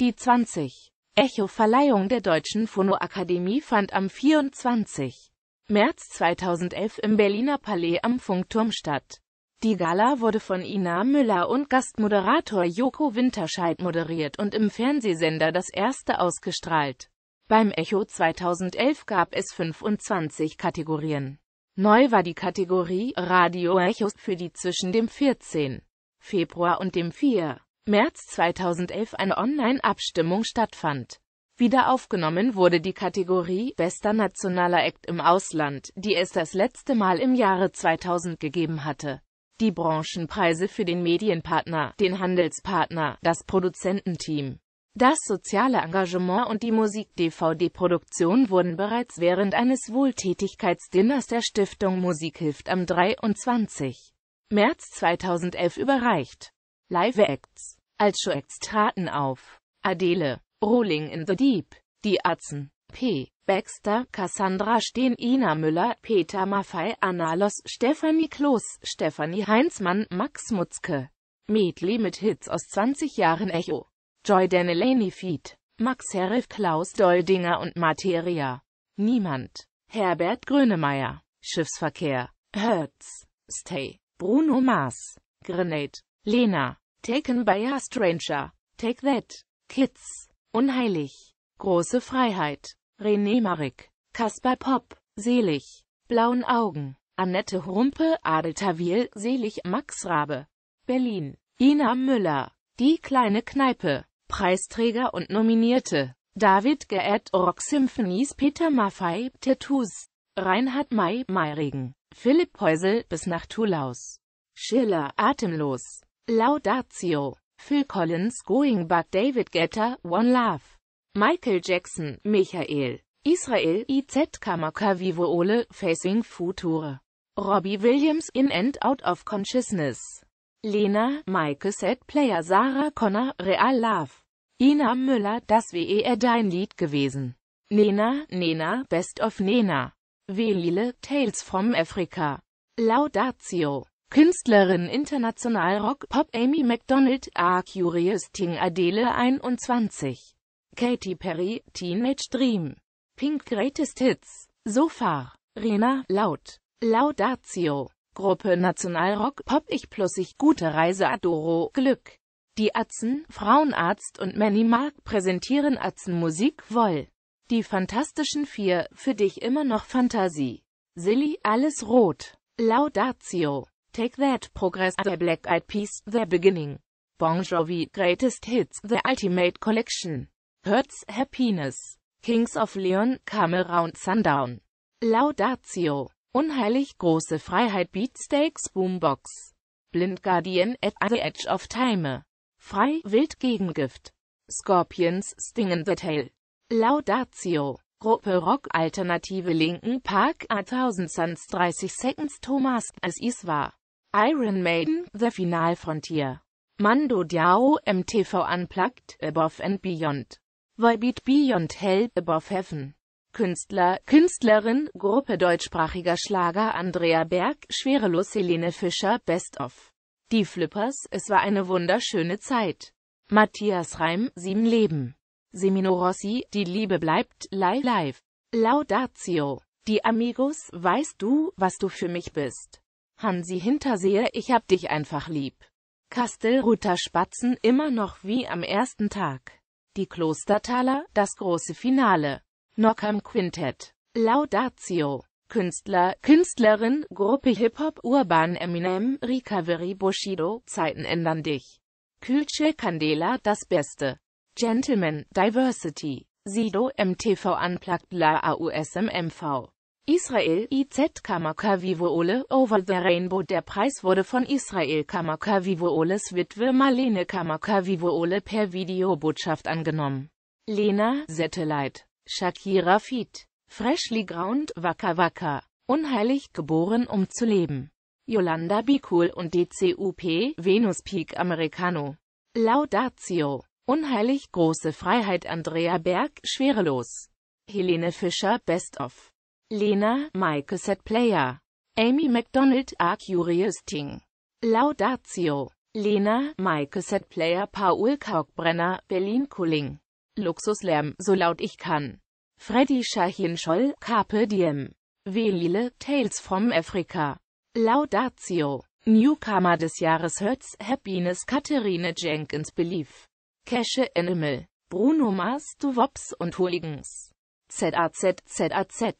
Die 20. Echo-Verleihung der Deutschen Phonoakademie fand am 24. März 2011 im Berliner Palais am Funkturm statt. Die Gala wurde von Ina Müller und Gastmoderator Joko Winterscheid moderiert und im Fernsehsender das erste ausgestrahlt. Beim Echo 2011 gab es 25 Kategorien. Neu war die Kategorie Radio Echos für die zwischen dem 14. Februar und dem 4. März 2011 eine Online-Abstimmung stattfand. Wieder aufgenommen wurde die Kategorie Bester nationaler Act im Ausland, die es das letzte Mal im Jahre 2000 gegeben hatte. Die Branchenpreise für den Medienpartner, den Handelspartner, das Produzententeam, das soziale Engagement und die Musik-DVD-Produktion wurden bereits während eines Wohltätigkeitsdinners der Stiftung Musikhilft am 23. März 2011 überreicht. Live-Acts. Als Show-Acts traten auf Adele, Rolling in the Deep, Die Atzen, P. Baxter, Cassandra Steen, Ina Müller, Peter Maffei, Analos, Stefanie Kloß, Stefanie Heinzmann, Max Mutzke. Medley mit Hits aus 20 Jahren Echo. Joy Denelany Feed, Max Herif, Klaus Doldinger und Materia. Niemand. Herbert Grönemeyer. Schiffsverkehr. Hertz. Stay. Bruno Mars. Grenade. Lena. Taken by a Stranger. Take That. Kids. Unheilig. Große Freiheit. René Marek. Kaspar Popp. Selig. Blauen Augen. Annette Rumpe, Adel Tawil, Selig, Max Rabe. Berlin. Ina Müller. Die kleine Kneipe. Preisträger und Nominierte. David Geert Rock Symphonies Peter Maffei, Tattoos. Reinhard May, Mairigen. Philipp Heusel, bis nach Tulaus. Schiller, atemlos. Laudatio. Phil Collins Going Back David Getter, One Love. Michael Jackson Michael. Israel IZ Kamaka Vivo Ole Facing Future. Robbie Williams In and Out of Consciousness. Lena Michael Set Player Sarah Connor Real Love. Ina Müller Das WER e, dein Lied gewesen. Nena Nena Best of Nena. Velile Tales from Africa. Laudatio. Künstlerin International Rock Pop Amy McDonald, A Curious Thing Adele 21, Katy Perry, Teenage Dream, Pink Greatest Hits, Sofa, Rena, Laut, Laudatio, Gruppe National Rock Pop Ich plus Ich, Gute Reise Adoro, Glück. Die Atzen, Frauenarzt und Manny Mark präsentieren Atzen Musik, Woll. Die Fantastischen Vier, für dich immer noch Fantasie. Silly, alles rot. Laudatio. Take That Progress at The Black Eyed Peas The Beginning Bon Jovi Greatest Hits The Ultimate Collection Hurts Happiness Kings of Leon Come Around Sundown Laudatio Unheilig große Freiheit Beatsteaks Boombox Blind Guardian at the Edge of Time Frei Wild Gegengift Scorpions Sting in the Tail Laudatio Gruppe Rock Alternative Linken Park A Thousand Suns 30 Seconds Thomas, as is war. Iron Maiden, The Final Frontier. Mando Diao, MTV Unplugged, Above and Beyond. Why Beat Beyond Hell, Above Heaven. Künstler, Künstlerin, Gruppe deutschsprachiger Schlager Andrea Berg, Schwerelos Helene Fischer, Best of. Die Flippers, es war eine wunderschöne Zeit. Matthias Reim, Sieben Leben. Semino Rossi, Die Liebe bleibt, live, live. Laudatio. Die Amigos, weißt du, was du für mich bist. Hansi Hinterseher, ich hab dich einfach lieb. Kastelruther Spatzen, immer noch wie am ersten Tag. Die Klostertaler, das große Finale. Nockham Quintett. Laudatio. Künstler, Künstlerin, Gruppe Hip-Hop, Urban Eminem, Recovery Bushido, Zeiten ändern dich. Kühlsche Candela, das Beste. Gentleman, Diversity. Sido, MTV Unplugged La AUSMMV. Israel IZ Kamakavivoole Over the Rainbow Der Preis wurde von Israel Kamakavivooles Witwe Marlene Kamakavivoole per Videobotschaft angenommen. Lena, Satellite, Shakira Feed, Freshly Ground, Waka Waka, unheilig geboren um zu leben. Yolanda Bikul und DCUP, Venus Peak Americano. Laudatio, unheilig große Freiheit Andrea Berg, schwerelos. Helene Fischer, Best of. Lena, Maike Set Player. Amy McDonald, A Curious Ting. Laudatio. Lena, Maike Set Player Paul Kalkbrenner, Berlin Kulling. Luxuslärm, so laut ich kann. Freddy Schachin-Scholl, Carpe Diem. Welile, Tales from Africa. Laudatio. Newcomer des Jahres Hertz, Happiness Katharine Jenkins Belief. Cache Animal. Bruno Mars, Du Wops und Hooligans. ZAZ, ZAZ.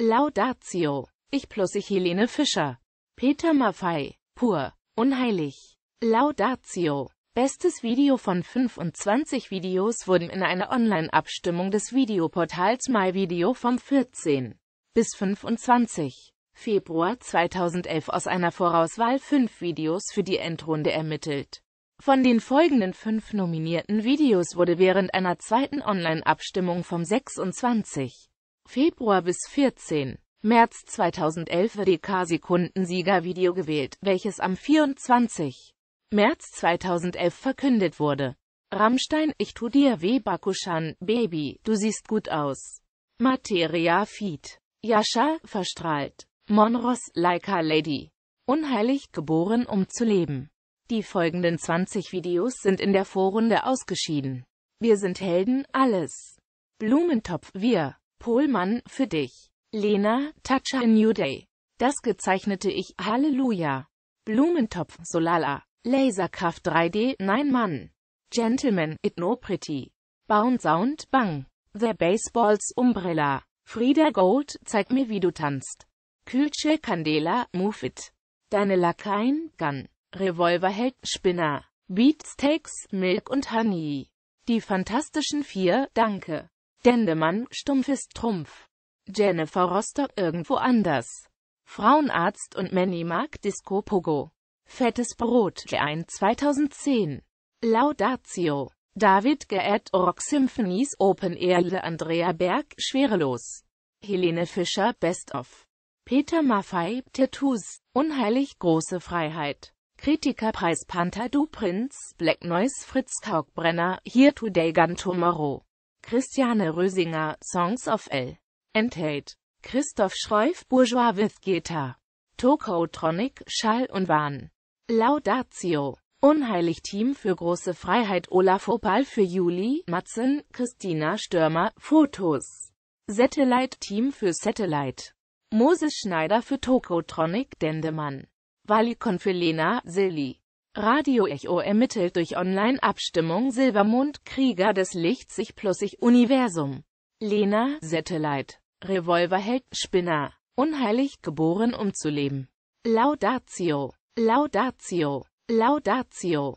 Laudatio. Ich plus ich Helene Fischer. Peter Maffei. Pur. Unheilig. Laudatio. Bestes Video von 25 Videos wurden in einer Online-Abstimmung des Videoportals MyVideo vom 14 bis 25 Februar 2011 aus einer Vorauswahl fünf Videos für die Endrunde ermittelt. Von den folgenden fünf nominierten Videos wurde während einer zweiten Online-Abstimmung vom 26. Februar bis 14. März 2011 WDK-Sekundensieger-Video gewählt, welches am 24. März 2011 verkündet wurde. Rammstein, ich tu dir weh Bakushan, Baby, du siehst gut aus. Materia Feed. Yasha, verstrahlt. Monros, Laika Lady. Unheilig geboren, um zu leben. Die folgenden 20 Videos sind in der Vorrunde ausgeschieden. Wir sind Helden, alles. Blumentopf, wir. Pohlmann, für dich. Lena, touch a New Day. Das gezeichnete ich, Halleluja. Blumentopf, Solala. Laserkraft 3D, nein Mann. Gentleman, it no pretty. Bound Sound, bang. The Baseballs, Umbrella. Frieda Gold, zeig mir wie du tanzt. Külce Candela, move it. Deine Lakaien, Gun. Revolverheld, Spinner. Beatsteaks, Milk und Honey. Die Fantastischen Vier, danke. Dendemann, stumpf ist Trumpf. Jennifer Rostock irgendwo anders. Frauenarzt und Manny Mark Disco Pogo. Fettes Brot G1 2010. Laudatio. David Geert Rock Symphonies Open Air Andrea Berg Schwerelos. Helene Fischer Best of. Peter Maffei Tattoos. Unheilig große Freiheit. Kritikerpreis Panther Du Prinz, Black Noise Fritz Kaukbrenner, Here Today Gun Tomorrow. Christiane Rösinger, Songs of L. Enthält. Christoph Schreuf, Bourgeois with Guitar. Tokotronic, Schall und Wahn. Laudatio. Unheilig Team für große Freiheit Olaf Opal für Juli, Matzen, Christina Stürmer, Fotos. Satellite Team für Satellite. Moses Schneider für Tokotronic, Dendemann. Valikon für Lena, Silly. Radio Echo ermittelt durch Online-Abstimmung Silbermond Krieger des Lichts sich plus Ich Universum. Lena, Satellite, Revolverheld, Spinner, unheilig geboren um zu leben. Laudatio, Laudatio, Laudatio.